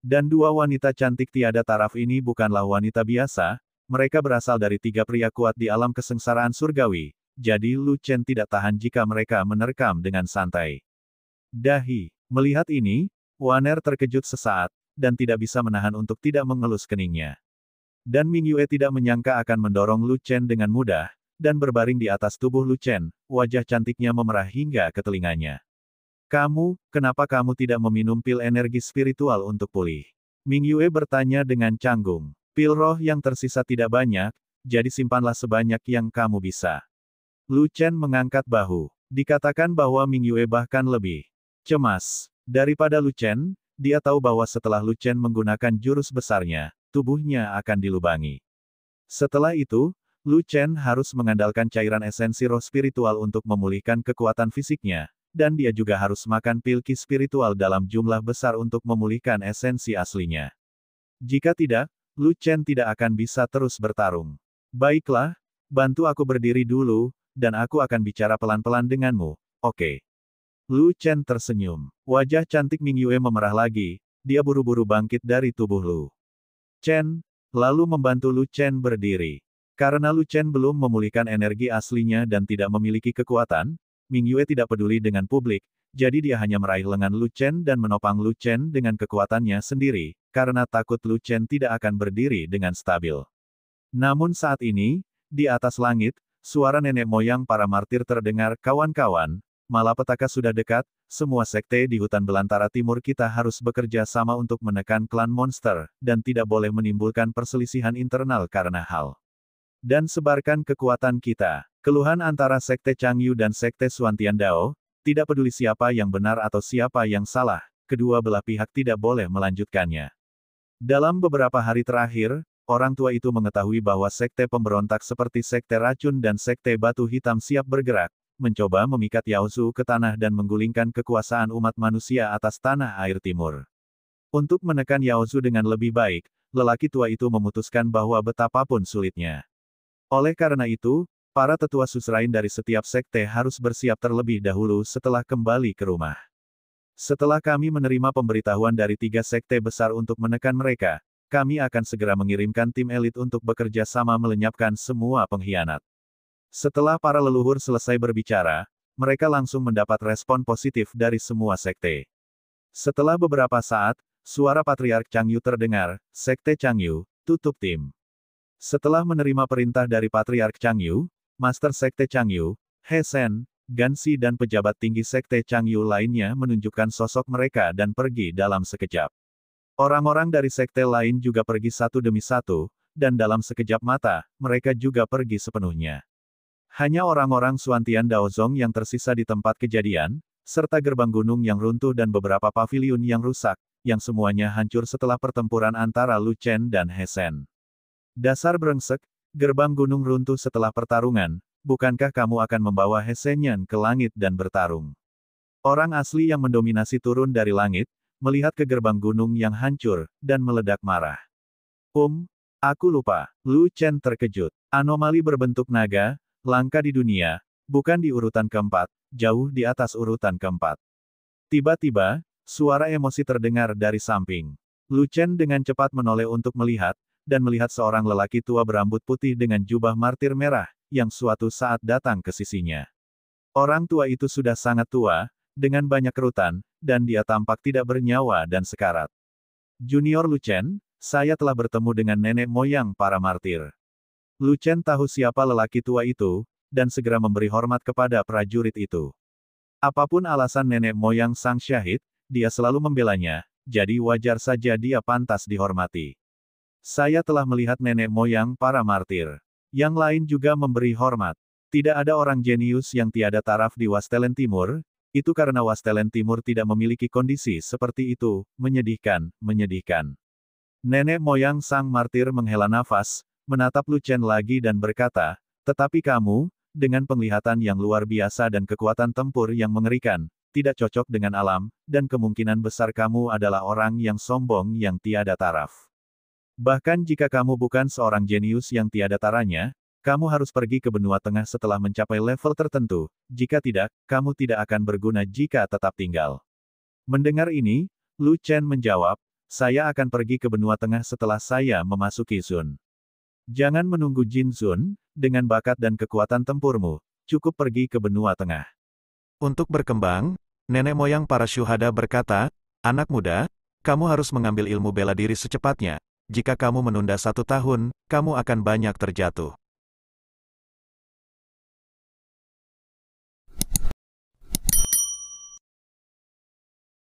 Dan dua wanita cantik tiada taraf ini bukanlah wanita biasa, mereka berasal dari tiga pria kuat di alam kesengsaraan surgawi, jadi Lu Chen tidak tahan jika mereka menerkam dengan santai. Dahi, melihat ini, Waner terkejut sesaat, dan tidak bisa menahan untuk tidak mengelus keningnya. Dan Ming Yue tidak menyangka akan mendorong Lu Chen dengan mudah, dan berbaring di atas tubuh Lu Chen, wajah cantiknya memerah hingga ke telinganya. Kamu, kenapa kamu tidak meminum pil energi spiritual untuk pulih? Ming Yue bertanya dengan canggung. Pil roh yang tersisa tidak banyak, jadi simpanlah sebanyak yang kamu bisa. Lu Chen mengangkat bahu. Dikatakan bahwa Ming Yue bahkan lebih cemas. Daripada Lucen, dia tahu bahwa setelah Lucen menggunakan jurus besarnya, tubuhnya akan dilubangi. Setelah itu, Lucen harus mengandalkan cairan esensi roh spiritual untuk memulihkan kekuatan fisiknya, dan dia juga harus makan pilki spiritual dalam jumlah besar untuk memulihkan esensi aslinya. Jika tidak, Lucen tidak akan bisa terus bertarung. Baiklah, bantu aku berdiri dulu, dan aku akan bicara pelan-pelan denganmu, oke. Okay. Lu Chen tersenyum. Wajah cantik Ming Yue memerah lagi, dia buru-buru bangkit dari tubuh Lu. Chen, lalu membantu Lu Chen berdiri. Karena Lu Chen belum memulihkan energi aslinya dan tidak memiliki kekuatan, Ming Yue tidak peduli dengan publik, jadi dia hanya meraih lengan Lu Chen dan menopang Lu Chen dengan kekuatannya sendiri, karena takut Lu Chen tidak akan berdiri dengan stabil. Namun saat ini, di atas langit, suara nenek moyang para martir terdengar kawan-kawan, malapetaka sudah dekat, semua sekte di hutan belantara timur kita harus bekerja sama untuk menekan klan monster, dan tidak boleh menimbulkan perselisihan internal karena hal. Dan sebarkan kekuatan kita. Keluhan antara sekte Changyu dan sekte Suantian Dao, tidak peduli siapa yang benar atau siapa yang salah, kedua belah pihak tidak boleh melanjutkannya. Dalam beberapa hari terakhir, orang tua itu mengetahui bahwa sekte pemberontak seperti sekte racun dan sekte batu hitam siap bergerak, mencoba memikat Yao Yaozu ke tanah dan menggulingkan kekuasaan umat manusia atas tanah air timur. Untuk menekan Yao Yaozu dengan lebih baik, lelaki tua itu memutuskan bahwa betapapun sulitnya. Oleh karena itu, para tetua susrain dari setiap sekte harus bersiap terlebih dahulu setelah kembali ke rumah. Setelah kami menerima pemberitahuan dari tiga sekte besar untuk menekan mereka, kami akan segera mengirimkan tim elit untuk bekerja sama melenyapkan semua pengkhianat. Setelah para leluhur selesai berbicara, mereka langsung mendapat respon positif dari semua sekte. Setelah beberapa saat, suara Patriark Changyu terdengar, Sekte Changyu, tutup tim. Setelah menerima perintah dari Patriark Changyu, Master Sekte Changyu, He Sen, Gansi dan pejabat tinggi Sekte Changyu lainnya menunjukkan sosok mereka dan pergi dalam sekejap. Orang-orang dari sekte lain juga pergi satu demi satu, dan dalam sekejap mata, mereka juga pergi sepenuhnya. Hanya orang-orang Suantian Daozong yang tersisa di tempat kejadian, serta gerbang gunung yang runtuh dan beberapa paviliun yang rusak, yang semuanya hancur setelah pertempuran antara Lu Chen dan He Shen. Dasar brengsek, gerbang gunung runtuh setelah pertarungan, bukankah kamu akan membawa He Senyan ke langit dan bertarung? Orang asli yang mendominasi turun dari langit, melihat ke gerbang gunung yang hancur, dan meledak marah. Um, aku lupa, Lu Chen terkejut. Anomali berbentuk naga, Langka di dunia, bukan di urutan keempat, jauh di atas urutan keempat. Tiba-tiba, suara emosi terdengar dari samping. Lu Chen dengan cepat menoleh untuk melihat, dan melihat seorang lelaki tua berambut putih dengan jubah martir merah, yang suatu saat datang ke sisinya. Orang tua itu sudah sangat tua, dengan banyak kerutan, dan dia tampak tidak bernyawa dan sekarat. Junior Lu Chen, saya telah bertemu dengan nenek moyang para martir. Lu Chen tahu siapa lelaki tua itu, dan segera memberi hormat kepada prajurit itu. Apapun alasan nenek moyang sang syahid, dia selalu membelanya, jadi wajar saja dia pantas dihormati. Saya telah melihat nenek moyang para martir. Yang lain juga memberi hormat. Tidak ada orang jenius yang tiada taraf di Wastelen Timur, itu karena Wastelen Timur tidak memiliki kondisi seperti itu, menyedihkan, menyedihkan. Nenek moyang sang martir menghela nafas, menatap Lu Chen lagi dan berkata, tetapi kamu, dengan penglihatan yang luar biasa dan kekuatan tempur yang mengerikan, tidak cocok dengan alam, dan kemungkinan besar kamu adalah orang yang sombong yang tiada taraf. Bahkan jika kamu bukan seorang jenius yang tiada taranya, kamu harus pergi ke benua tengah setelah mencapai level tertentu, jika tidak, kamu tidak akan berguna jika tetap tinggal. Mendengar ini, Lu Chen menjawab, saya akan pergi ke benua tengah setelah saya memasuki Sun. Jangan menunggu Jin Sun, dengan bakat dan kekuatan tempurmu, cukup pergi ke benua tengah. Untuk berkembang, nenek moyang para syuhada berkata, Anak muda, kamu harus mengambil ilmu bela diri secepatnya. Jika kamu menunda satu tahun, kamu akan banyak terjatuh.